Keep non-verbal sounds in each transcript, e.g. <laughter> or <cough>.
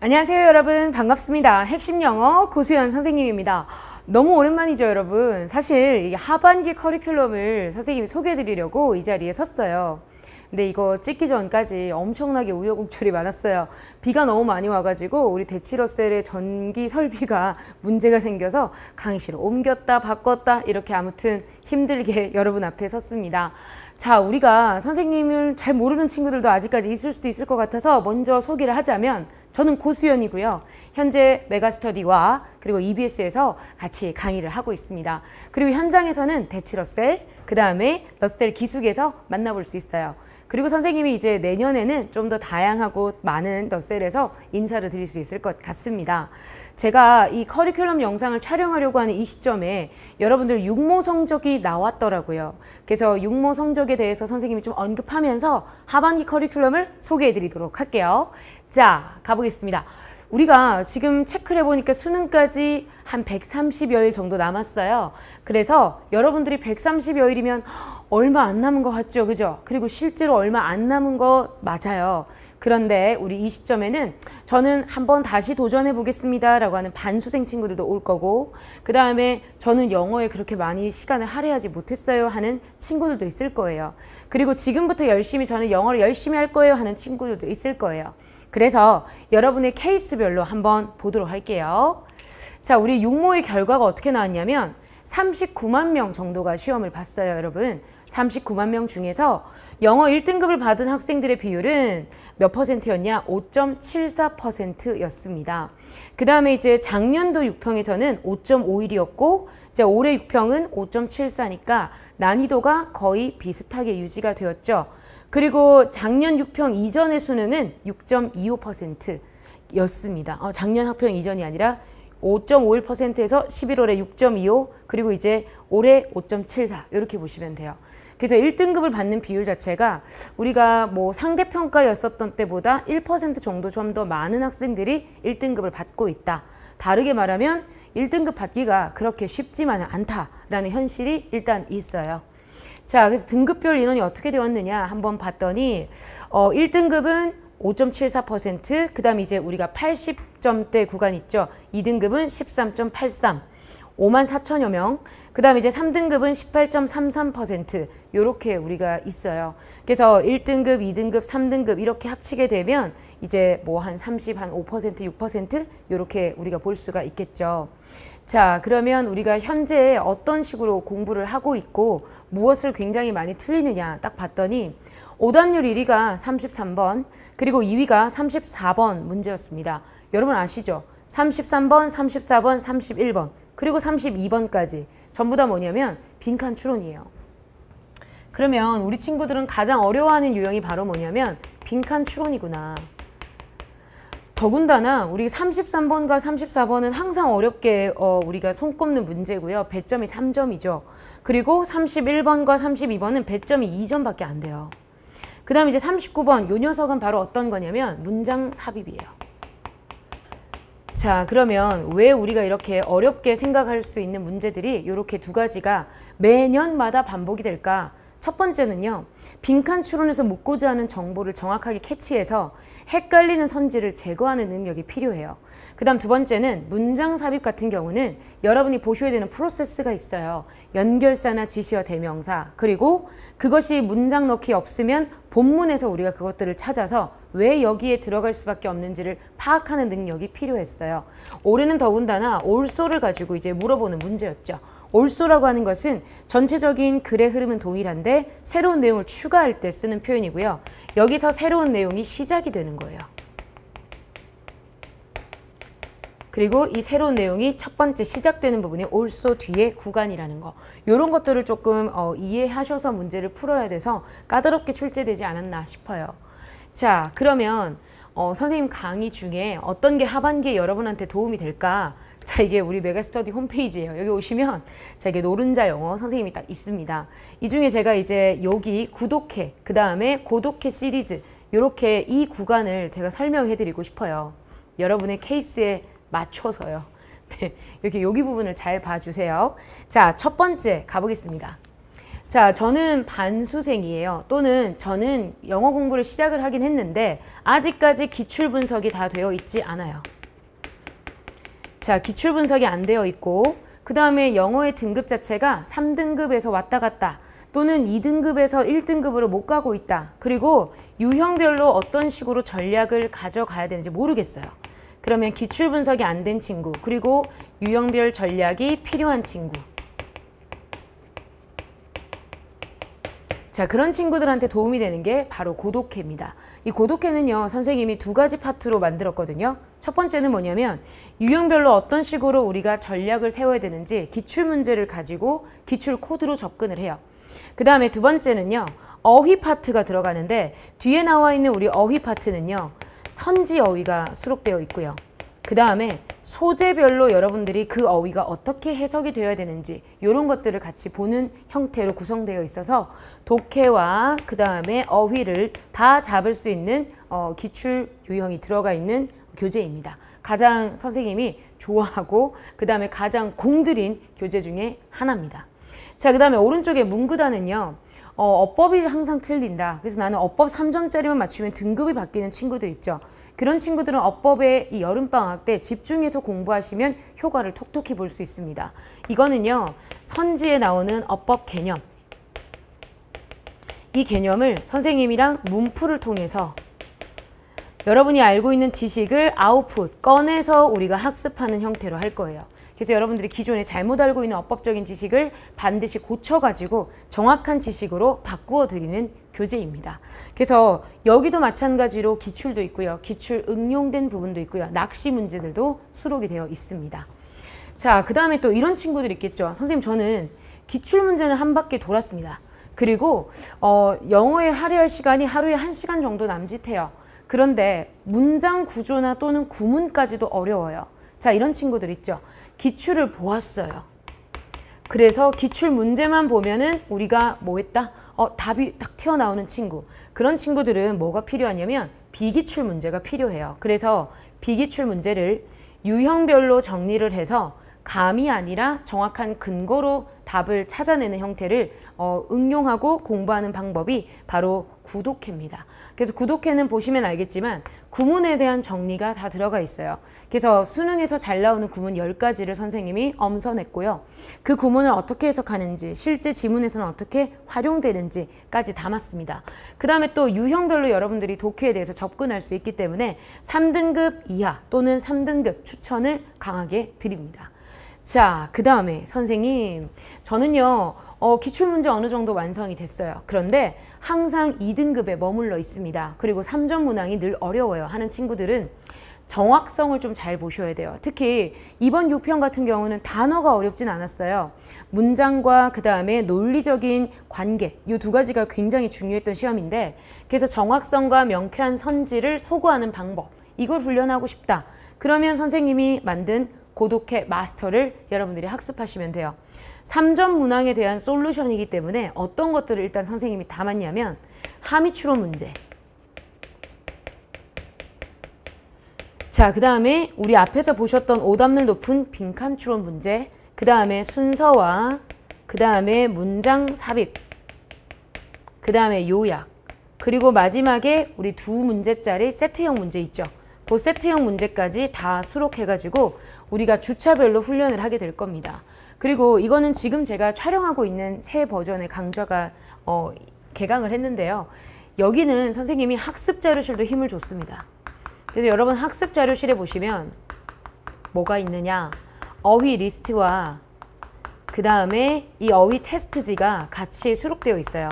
안녕하세요 여러분 반갑습니다 핵심 영어 고수연 선생님입니다 너무 오랜만이죠 여러분 사실 이 하반기 커리큘럼을 선생님이 소개해 드리려고 이 자리에 섰어요 근데 이거 찍기 전까지 엄청나게 우여곡절이 많았어요 비가 너무 많이 와가지고 우리 대치러셀의 전기 설비가 <laughs> 문제가 생겨서 강의실 옮겼다 바꿨다 이렇게 아무튼 힘들게 <laughs> 여러분 앞에 섰습니다 자 우리가 선생님을 잘 모르는 친구들도 아직까지 있을 수도 있을 것 같아서 먼저 소개를 하자면 저는 고수연이고요. 현재 메가스터디와 그리고 EBS에서 같이 강의를 하고 있습니다. 그리고 현장에서는 대치러셀, 그 다음에 러셀 기숙에서 만나볼 수 있어요. 그리고 선생님이 이제 내년에는 좀 더 다양하고 많은 러셀에서 인사를 드릴 수 있을 것 같습니다. 제가 이 커리큘럼 영상을 촬영하려고 하는 이 시점에 여러분들 육모 성적이 나왔더라고요. 그래서 육모 성적에 대해서 선생님이 좀 언급하면서 하반기 커리큘럼을 소개해 드리도록 할게요. 자, 가보겠습니다. 우리가 지금 체크를 해보니까 수능까지 한 130여일 정도 남았어요. 그래서 여러분들이 130여일이면 얼마 안 남은 것 같죠? 그죠? 그리고 실제로 얼마 안 남은 거 맞아요. 그런데 우리 이 시점에는 저는 한번 다시 도전해 보겠습니다 라고 하는 반수생 친구들도 올 거고 그 다음에 저는 영어에 그렇게 많이 시간을 할애하지 못했어요 하는 친구들도 있을 거예요 그리고 지금부터 열심히 저는 영어를 열심히 할 거예요 하는 친구들도 있을 거예요 그래서 여러분의 케이스별로 한번 보도록 할게요. 자, 우리 육모의 결과가 어떻게 나왔냐면 39만 명 정도가 시험을 봤어요, 여러분. 39만 명 중에서 영어 1등급을 받은 학생들의 비율은 몇 퍼센트였냐? 5.74%였습니다. 그 다음에 이제 작년도 6평에서는 5.51이었고 이제 올해 6평은 5.74니까 난이도가 거의 비슷하게 유지가 되었죠. 그리고 작년 6평 이전의 수능은 6.25%였습니다. 어, 작년 학평 이전이 아니라 5.51%에서 11월에 6.25 그리고 이제 올해 5.74 이렇게 보시면 돼요. 그래서 1등급을 받는 비율 자체가 우리가 뭐 상대평가였었던 때보다 1% 정도 좀 더 많은 학생들이 1등급을 받고 있다. 다르게 말하면 1등급 받기가 그렇게 쉽지만은 않다라는 현실이 일단 있어요. 자, 그래서 등급별 인원이 어떻게 되었느냐 한번 봤더니 어, 1등급은 5.74%, 그 다음 이제 우리가 80점대 구간 있죠. 2등급은 13.83, 5만 4천여 명. 그 다음 에 이제 3등급은 18.33%이렇게 우리가 있어요. 그래서 1등급, 2등급, 3등급 이렇게 합치게 되면 이제 뭐 한 30, 한 5%, 6%이렇게 우리가 볼 수가 있겠죠. 자 그러면 우리가 현재 어떤 식으로 공부를 하고 있고 무엇을 굉장히 많이 틀리느냐 딱 봤더니 오답률 1위가 33번 그리고 2위가 34번 문제였습니다. 여러분 아시죠? 33번, 34번, 31번 그리고 32번까지 전부 다 뭐냐면 빈칸 추론이에요. 그러면 우리 친구들은 가장 어려워하는 유형이 바로 뭐냐면 빈칸 추론이구나. 더군다나 우리 33번과 34번은 항상 어렵게 어, 우리가 손꼽는 문제고요. 배점이 3점이죠. 그리고 31번과 32번은 배점이 2점밖에 안 돼요. 그 다음 이제 39번 요 녀석은 바로 어떤 거냐면 문장 삽입이에요. 자 그러면 왜 우리가 이렇게 어렵게 생각할 수 있는 문제들이 이렇게 두 가지가 매년마다 반복이 될까? 첫 번째는요. 빈칸 추론에서 묻고자 하는 정보를 정확하게 캐치해서 헷갈리는 선지를 제거하는 능력이 필요해요. 그 다음 두 번째는 문장 삽입 같은 경우는 여러분이 보셔야 되는 프로세스가 있어요. 연결사나 지시와 대명사 그리고 그것이 문장 넣기 없으면 본문에서 우리가 그것들을 찾아서 왜 여기에 들어갈 수밖에 없는지를 파악하는 능력이 필요했어요. 올해는 더군다나 올소를 가지고 이제 물어보는 문제였죠. 올소라고 하는 것은 전체적인 글의 흐름은 동일한데 새로운 내용을 추가할 때 쓰는 표현이고요. 여기서 새로운 내용이 시작이 되는 거예요. 그리고 이 새로운 내용이 첫 번째 시작되는 부분이 올소 뒤에 구간이라는 거 이런 것들을 조금 어, 이해하셔서 문제를 풀어야 돼서 까다롭게 출제되지 않았나 싶어요. 자 그러면 어, 선생님 강의 중에 어떤 게 하반기에 여러분한테 도움이 될까? 자 이게 우리 메가스터디 홈페이지예요. 여기 오시면 자 이게 노른자 영어 선생님이 딱 있습니다. 이 중에 제가 이제 여기 구독해 그 다음에 고독해 시리즈 이렇게 이 구간을 제가 설명해드리고 싶어요. 여러분의 케이스에 맞춰서요. <laughs> 네, 이렇게 여기 부분을 잘 봐주세요. 자 첫 번째 가보겠습니다. 자, 저는 반수생이에요. 또는 저는 영어 공부를 시작을 하긴 했는데 아직까지 기출 분석이 다 되어 있지 않아요. 자, 기출 분석이 안 되어 있고 그 다음에 영어의 등급 자체가 3등급에서 왔다 갔다 또는 2등급에서 1등급으로 못 가고 있다. 그리고 유형별로 어떤 식으로 전략을 가져가야 되는지 모르겠어요. 그러면 기출 분석이 안 된 친구 그리고 유형별 전략이 필요한 친구 자, 그런 친구들한테 도움이 되는 게 바로 고독해입니다. 이 고독해는요, 선생님이 두 가지 파트로 만들었거든요. 첫 번째는 뭐냐면 유형별로 어떤 식으로 우리가 전략을 세워야 되는지 기출 문제를 가지고 기출 코드로 접근을 해요. 그 다음에 두 번째는요. 어휘 파트가 들어가는데 뒤에 나와 있는 우리 어휘 파트는요. 선지 어휘가 수록되어 있고요. 그 다음에 소재별로 여러분들이 그 어휘가 어떻게 해석이 되어야 되는지 이런 것들을 같이 보는 형태로 구성되어 있어서 독해와 그 다음에 어휘를 다 잡을 수 있는 어, 기출 유형이 들어가 있는 교재입니다. 가장 선생님이 좋아하고 그 다음에 가장 공들인 교재 중에 하나입니다. 자, 그 다음에 오른쪽에 문구단은요. 어, 어법이 항상 틀린다. 그래서 나는 어법 3점짜리만 맞추면 등급이 바뀌는 친구들 있죠. 그런 친구들은 어법에 이 여름방학 때 집중해서 공부하시면 효과를 톡톡히 볼 수 있습니다. 이거는요. 선지에 나오는 어법 개념. 이 개념을 선생님이랑 문풀을 통해서 여러분이 알고 있는 지식을 아웃풋, 꺼내서 우리가 학습하는 형태로 할 거예요. 그래서 여러분들이 기존에 잘못 알고 있는 어법적인 지식을 반드시 고쳐가지고 정확한 지식으로 바꾸어 드리는 교재입니다. 그래서 여기도 마찬가지로 기출도 있고요. 기출 응용된 부분도 있고요. 낚시 문제들도 수록이 되어 있습니다. 자, 그 다음에 또 이런 친구들 있겠죠. 선생님 저는 기출 문제는 한 바퀴 돌았습니다. 그리고 어, 영어에 할애할 시간이 하루에 한시간 정도 남짓해요. 그런데 문장 구조나 또는 구문까지도 어려워요. 자, 이런 친구들 있죠. 기출을 보았어요. 그래서 기출 문제만 보면은 우리가 뭐 했다? 어, 답이 딱 튀어나오는 친구. 그런 친구들은 뭐가 필요하냐면 비기출 문제가 필요해요. 그래서 비기출 문제를 유형별로 정리를 해서 감이 아니라 정확한 근거로 답을 찾아내는 형태를 어, 응용하고 공부하는 방법이 바로 구독회입니다. 그래서 구독회는 보시면 알겠지만 구문에 대한 정리가 다 들어가 있어요. 그래서 수능에서 잘 나오는 구문 10가지를 선생님이 엄선했고요. 그 구문을 어떻게 해석하는지 실제 지문에서는 어떻게 활용되는지까지 담았습니다. 그 다음에 또 유형별로 여러분들이 독해에 대해서 접근할 수 있기 때문에 3등급 이하 또는 3등급 추천을 강하게 드립니다. 자, 그 다음에 선생님, 저는요, 어, 기출문제 어느 정도 완성이 됐어요. 그런데 항상 2등급에 머물러 있습니다. 그리고 3점 문항이 늘 어려워요 하는 친구들은 정확성을 좀 잘 보셔야 돼요. 특히 이번 6편 같은 경우는 단어가 어렵진 않았어요. 문장과 그 다음에 논리적인 관계 이 두 가지가 굉장히 중요했던 시험인데 그래서 정확성과 명쾌한 선지를 소구하는 방법 이걸 훈련하고 싶다. 그러면 선생님이 만든 고독해 마스터를 여러분들이 학습하시면 돼요. 3점 문항에 대한 솔루션이기 때문에 어떤 것들을 일단 선생님이 담았냐면 함의 추론 문제. 자, 그 다음에 우리 앞에서 보셨던 오답률 높은 빈칸 추론 문제, 그 다음에 순서와 그 다음에 문장 삽입, 그 다음에 요약, 그리고 마지막에 우리 두 문제짜리 세트형 문제 있죠. 보세트형 문제까지 다 수록해가지고 우리가 주차별로 훈련을 하게 될 겁니다. 그리고 이거는 지금 제가 촬영하고 있는 새 버전의 강좌가 어, 개강을 했는데요. 여기는 선생님이 학습 자료실도 힘을 줬습니다. 그래서 여러분 학습 자료실에 보시면 뭐가 있느냐 어휘 리스트와 그 다음에 이 어휘 테스트지가 같이 수록되어 있어요.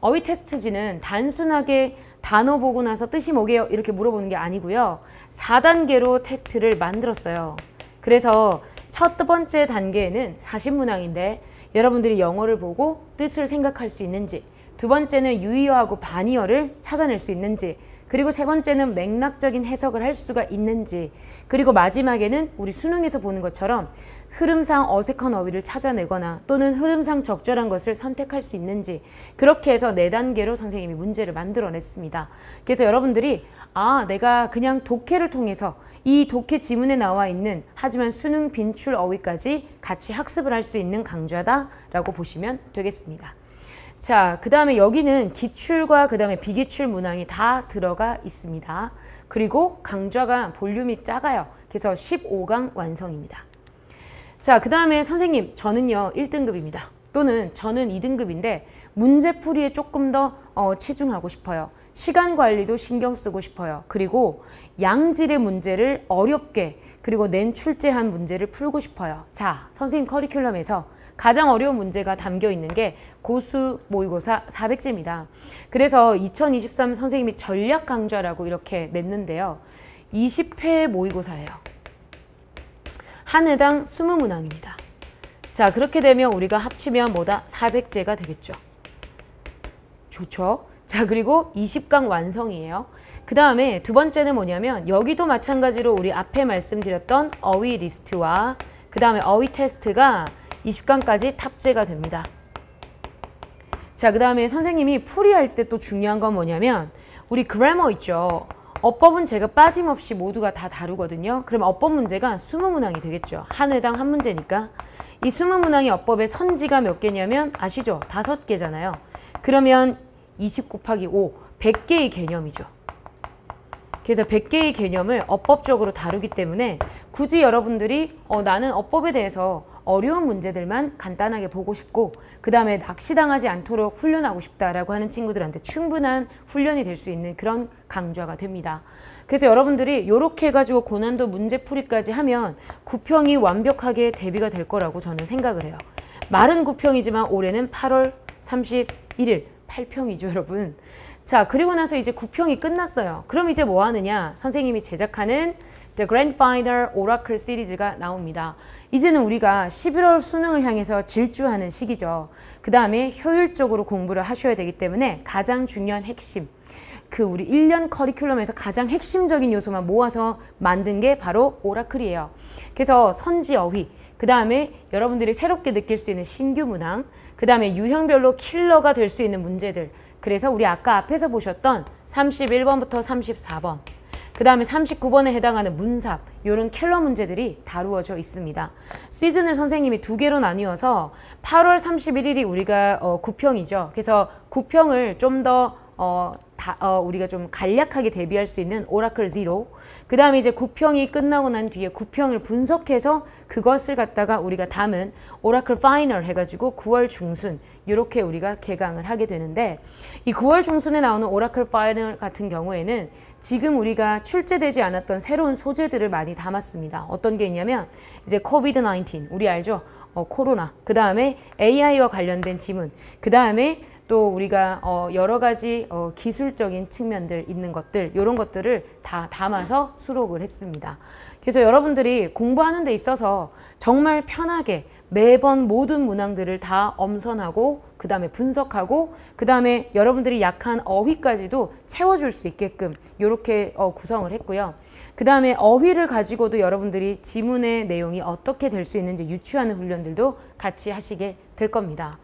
어휘 테스트지는 단순하게 단어 보고 나서 뜻이 뭐게요? 이렇게 물어보는 게 아니고요. 4단계로 테스트를 만들었어요. 그래서 첫 번째 단계는 40문항인데 여러분들이 영어를 보고 뜻을 생각할 수 있는지 두 번째는 유의어하고 반의어를 찾아낼 수 있는지 그리고 세 번째는 맥락적인 해석을 할 수가 있는지 그리고 마지막에는 우리 수능에서 보는 것처럼 흐름상 어색한 어휘를 찾아내거나 또는 흐름상 적절한 것을 선택할 수 있는지 그렇게 해서 네단계로 선생님이 문제를 만들어냈습니다. 그래서 여러분들이 아 내가 그냥 독해를 통해서 이 독해 지문에 나와 있는 하지만 수능 빈출 어휘까지 같이 학습을 할 수 있는 강좌다 라고 보시면 되겠습니다. 자, 그 다음에 여기는 기출과 그 다음에 비기출 문항이 다 들어가 있습니다. 그리고 강좌가 볼륨이 작아요. 그래서 15강 완성입니다. 자, 그 다음에 선생님, 저는요, 1등급입니다. 또는 저는 2등급인데 문제풀이에 조금 더 어, 치중하고 싶어요. 시간 관리도 신경 쓰고 싶어요. 그리고 양질의 문제를 어렵게 그리고 낸 출제한 문제를 풀고 싶어요. 자, 선생님 커리큘럼에서 가장 어려운 문제가 담겨 있는 게 고수 모의고사 400제입니다. 그래서 2023 선생님이 전략 강좌라고 이렇게 냈는데요. 20회 모의고사예요. 한 해당 20문항입니다. 자 그렇게 되면 우리가 합치면 뭐다? 400제가 되겠죠. 좋죠? 자 그리고 20강 완성이에요. 그 다음에 두 번째는 뭐냐면 여기도 마찬가지로 우리 앞에 말씀드렸던 어휘 리스트와 그 다음에 어휘 테스트가 20강까지 탑재가 됩니다. 자, 그 다음에 선생님이 풀이할 때 또 중요한 건 뭐냐면 우리 그래머 있죠. 어법은 제가 빠짐없이 모두가 다 다루거든요. 그럼 어법 문제가 20문항이 되겠죠. 한 회당 한 문제니까. 이 20문항의 어법의 선지가 몇 개냐면 아시죠? 다섯 개잖아요. 그러면 20 곱하기 5, 100개의 개념이죠. 그래서 100개의 개념을 어법적으로 다루기 때문에 굳이 여러분들이 어, 나는 어법에 대해서 어려운 문제들만 간단하게 보고 싶고 그 다음에 낚시당하지 않도록 훈련하고 싶다라고 하는 친구들한테 충분한 훈련이 될 수 있는 그런 강좌가 됩니다. 그래서 여러분들이 이렇게 해가지고 고난도 문제풀이까지 하면 구평이 완벽하게 대비가 될 거라고 저는 생각을 해요. 말은 구평이지만 올해는 8월 31일 8평이죠 여러분. 자 그리고 나서 이제 구평이 끝났어요. 그럼 이제 뭐 하느냐 선생님이 제작하는 The Grand Final Oracle 시리즈가 나옵니다. 이제는 우리가 11월 수능을 향해서 질주하는 시기죠. 그 다음에 효율적으로 공부를 하셔야 되기 때문에 가장 중요한 핵심 그 우리 1년 커리큘럼에서 가장 핵심적인 요소만 모아서 만든 게 바로 오라클이에요. 그래서 선지어휘, 그 다음에 여러분들이 새롭게 느낄 수 있는 신규 문항, 그 다음에 유형별로 킬러가 될 수 있는 문제들 그래서 우리 아까 앞에서 보셨던 31번부터 34번 그 다음에 39번에 해당하는 문삽 이런 켈러 문제들이 다루어져 있습니다. 시즌을 선생님이 두 개로 나뉘어서 8월 31일이 우리가 어, 9평이죠. 그래서 9평을 좀더 어, 다, 어, 우리가 좀 간략하게 대비할 수 있는 오라클 0. 그 다음에 이제 9평이 끝나고 난 뒤에 9평을 분석해서 그것을 갖다가 우리가 담은 오라클 파이널 해가지고 9월 중순 이렇게 우리가 개강을 하게 되는데 이 9월 중순에 나오는 오라클 파이널 같은 경우에는 지금 우리가 출제되지 않았던 새로운 소재들을 많이 담았습니다. 어떤 게 있냐면 이제 c o v i d 19 우리 알죠? 어, 코로나 그 다음에 AI와 관련된 지문 그 다음에 또 우리가 어 여러 가지 어 기술적인 측면들 있는 것들 이런 것들을 다 담아서 수록을 했습니다. 그래서 여러분들이 공부하는 데 있어서 정말 편하게 매번 모든 문항들을 다 엄선하고 그 다음에 분석하고 그 다음에 여러분들이 약한 어휘까지도 채워줄 수 있게끔 이렇게 어 구성을 했고요. 그 다음에 어휘를 가지고도 여러분들이 지문의 내용이 어떻게 될 수 있는지 유추하는 훈련들도 같이 하시게 될 겁니다.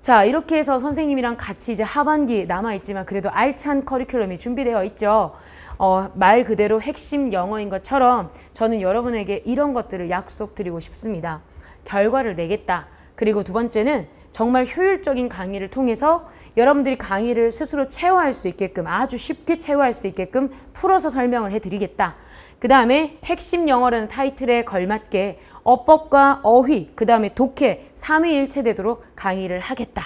자 이렇게 해서 선생님이랑 같이 이제 하반기 남아있지만 그래도 알찬 커리큘럼이 준비되어 있죠. 어, 말 그대로 핵심 영어인 것처럼 저는 여러분에게 이런 것들을 약속드리고 싶습니다. 결과를 내겠다. 그리고 두 번째는 정말 효율적인 강의를 통해서 여러분들이 강의를 스스로 채워할수 있게끔 아주 쉽게 채워할수 있게끔 풀어서 설명을 해드리겠다. 그 다음에 핵심 영어라는 타이틀에 걸맞게 어법과 어휘, 그 다음에 독해 3위일체되도록 강의를 하겠다.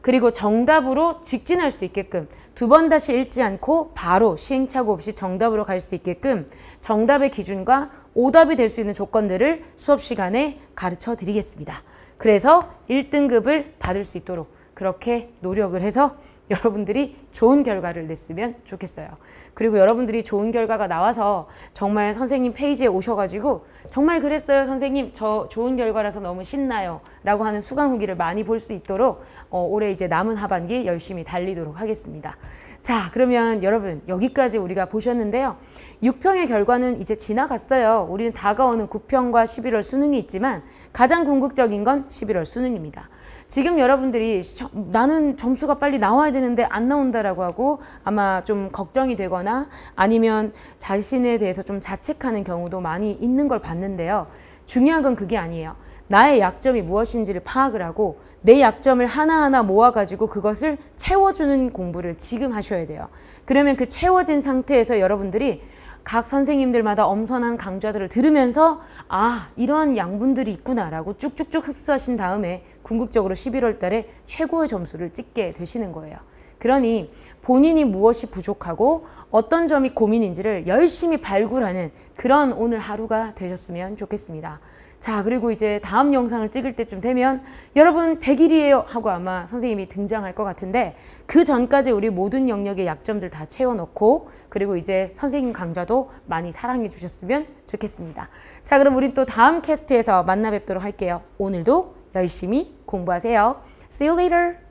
그리고 정답으로 직진할 수 있게끔 두 번 다시 읽지 않고 바로 시행착오 없이 정답으로 갈 수 있게끔 정답의 기준과 오답이 될 수 있는 조건들을 수업 시간에 가르쳐 드리겠습니다. 그래서 1등급을 받을 수 있도록 그렇게 노력을 해서 여러분들이 좋은 결과를 냈으면 좋겠어요. 그리고 여러분들이 좋은 결과가 나와서 정말 선생님 페이지에 오셔가지고 정말 그랬어요 선생님 저 좋은 결과라서 너무 신나요 라고 하는 수강 후기를 많이 볼 수 있도록 어, 올해 이제 남은 하반기 열심히 달리도록 하겠습니다. 자 그러면 여러분 여기까지 우리가 보셨는데요. 6평의 결과는 이제 지나갔어요. 우리는 다가오는 9평과 11월 수능이 있지만 가장 궁극적인 건 11월 수능입니다. 지금 여러분들이 나는 점수가 빨리 나와야 되는데 안 나온다라고 하고 아마 좀 걱정이 되거나 아니면 자신에 대해서 좀 자책하는 경우도 많이 있는 걸 봤는데요. 중요한 건 그게 아니에요. 나의 약점이 무엇인지를 파악을 하고 내 약점을 하나하나 모아가지고 그것을 채워주는 공부를 지금 하셔야 돼요. 그러면 그 채워진 상태에서 여러분들이 각 선생님들마다 엄선한 강좌들을 들으면서 아 이러한 양분들이 있구나라고 쭉쭉쭉 흡수하신 다음에 궁극적으로 11월 달에 최고의 점수를 찍게 되시는 거예요. 그러니 본인이 무엇이 부족하고 어떤 점이 고민인지를 열심히 발굴하는 그런 오늘 하루가 되셨으면 좋겠습니다. 자 그리고 이제 다음 영상을 찍을 때쯤 되면 여러분 100일이에요 하고 아마 선생님이 등장할 것 같은데 그 전까지 우리 모든 영역의 약점들 다채워놓고 그리고 이제 선생님 강좌도 많이 사랑해 주셨으면 좋겠습니다. 자 그럼 우린 또 다음 캐스트에서 만나 뵙도록 할게요. 오늘도 열심히 공부하세요. See you later!